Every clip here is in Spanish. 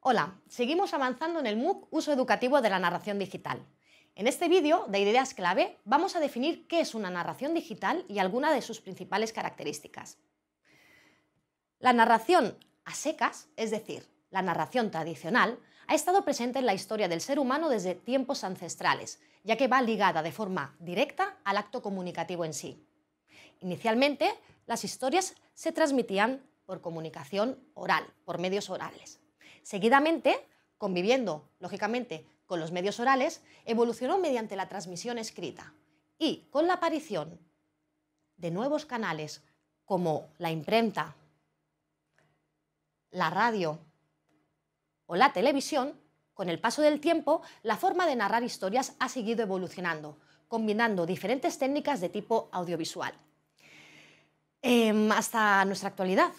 Hola, seguimos avanzando en el MOOC Uso Educativo de la Narración Digital. En este vídeo de ideas clave vamos a definir qué es una narración digital y algunas de sus principales características. La narración a secas, es decir, la narración tradicional, ha estado presente en la historia del ser humano desde tiempos ancestrales, ya que va ligada de forma directa al acto comunicativo en sí. Inicialmente, las historias se transmitían por comunicación oral, por medios orales. Seguidamente, conviviendo, lógicamente, con los medios orales, evolucionó mediante la transmisión escrita y con la aparición de nuevos canales como la imprenta, la radio o la televisión, con el paso del tiempo, la forma de narrar historias ha seguido evolucionando, combinando diferentes técnicas de tipo audiovisual. Em, hasta nuestra actualidad,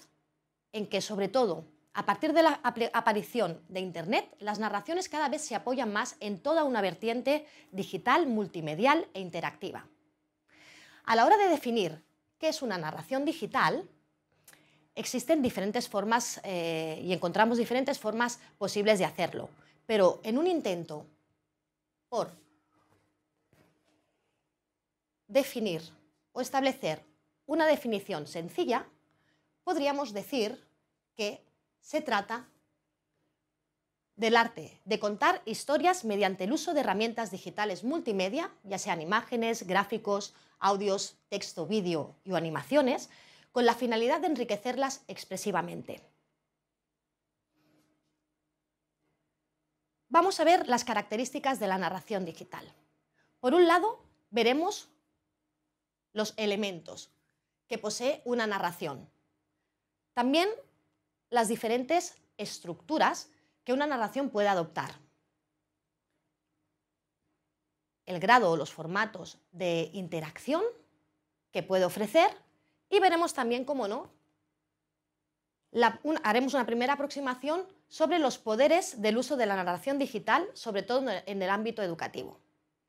en que sobre todo a partir de la aparición de Internet, las narraciones cada vez se apoyan más en toda una vertiente digital, multimedial e interactiva. A la hora de definir qué es una narración digital, existen diferentes formas eh, y encontramos diferentes formas posibles de hacerlo. Pero en un intento por definir o establecer una definición sencilla, podríamos decir que se trata del arte, de contar historias mediante el uso de herramientas digitales multimedia, ya sean imágenes, gráficos, audios, texto, vídeo y o animaciones, con la finalidad de enriquecerlas expresivamente. Vamos a ver las características de la narración digital. Por un lado, veremos los elementos que posee una narración. También las diferentes estructuras que una narración puede adoptar. El grado o los formatos de interacción que puede ofrecer y veremos también, cómo no, haremos una primera aproximación sobre los poderes del uso de la narración digital, sobre todo en el ámbito educativo.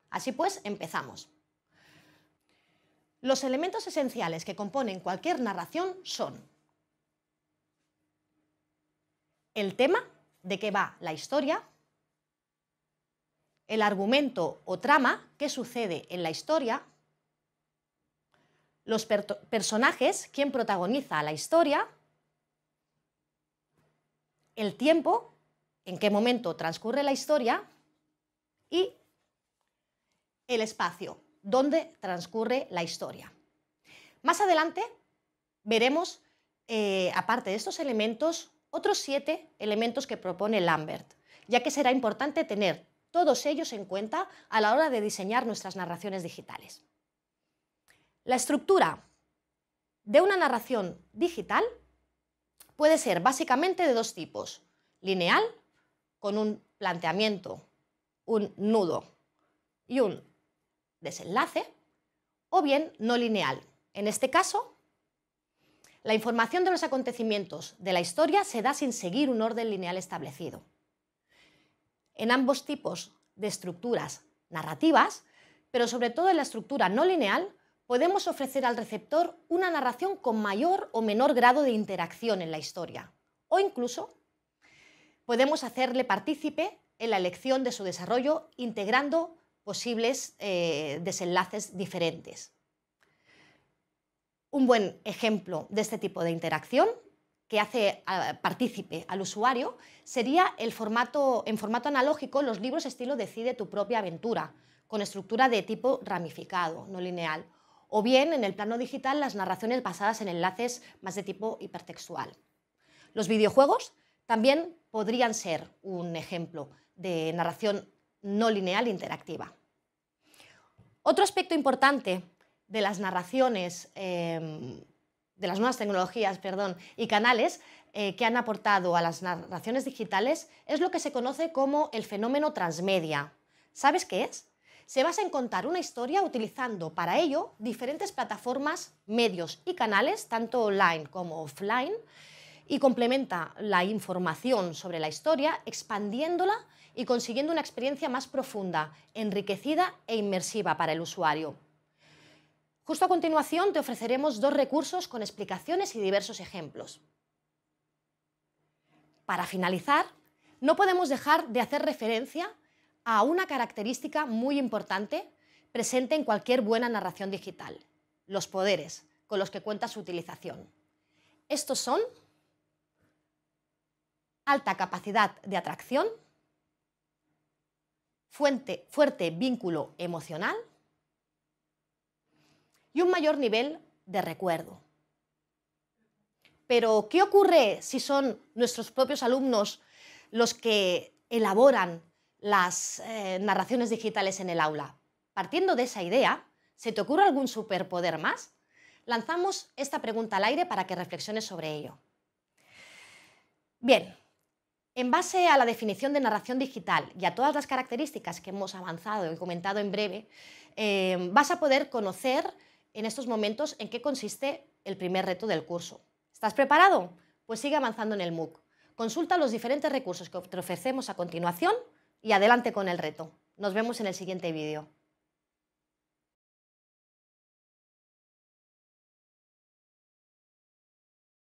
Así pues, empezamos. Los elementos esenciales que componen cualquier narración son el tema, de qué va la historia, el argumento o trama que sucede en la historia, los personajes, quién protagoniza la historia, el tiempo, en qué momento transcurre la historia y el espacio, dónde transcurre la historia. Más adelante veremos, eh, aparte de estos elementos, otros siete elementos que propone Lambert, ya que será importante tener todos ellos en cuenta a la hora de diseñar nuestras narraciones digitales. La estructura de una narración digital puede ser básicamente de dos tipos, lineal, con un planteamiento, un nudo y un desenlace, o bien no lineal. En este caso, la información de los acontecimientos de la historia se da sin seguir un orden lineal establecido. En ambos tipos de estructuras narrativas, pero sobre todo en la estructura no lineal, podemos ofrecer al receptor una narración con mayor o menor grado de interacción en la historia, o incluso podemos hacerle partícipe en la elección de su desarrollo integrando posibles eh, desenlaces diferentes un buen ejemplo de este tipo de interacción que hace partícipe al usuario sería el formato, en formato analógico los libros estilo Decide tu propia aventura, con estructura de tipo ramificado, no lineal, o bien en el plano digital las narraciones basadas en enlaces más de tipo hipertextual. Los videojuegos también podrían ser un ejemplo de narración no lineal interactiva. Otro aspecto importante de las narraciones, em, de las nuevas tecnologías, y canales eh, que han aportado a las narraciones digitales es lo que se conoce como el fenómeno transmedia. ¿Sabes qué es? Se basa en contar una historia utilizando para ello diferentes plataformas, medios y canales, tanto online como offline, y complementa la información sobre la historia expandiéndola y consiguiendo una experiencia más profunda, enriquecida e inmersiva para el usuario. Justo a continuación te ofreceremos dos recursos con explicaciones y diversos ejemplos. Para finalizar, no podemos dejar de hacer referencia a una característica muy importante presente en cualquier buena narración digital, los poderes con los que cuenta su utilización. Estos son alta capacidad de atracción, fuerte vínculo emocional, y un mayor nivel de recuerdo. Pero, ¿qué ocurre si son nuestros propios alumnos los que elaboran las eh, narraciones digitales en el aula? Partiendo de esa idea, ¿se te ocurre algún superpoder más? Lanzamos esta pregunta al aire para que reflexiones sobre ello. Bien, en base a la definición de narración digital y a todas las características que hemos avanzado y comentado en breve, eh, vas a poder conocer en estos momentos en qué consiste el primer reto del curso. ¿Estás preparado? Pues sigue avanzando en el MOOC. Consulta los diferentes recursos que te ofrecemos a continuación y adelante con el reto. Nos vemos en el siguiente vídeo.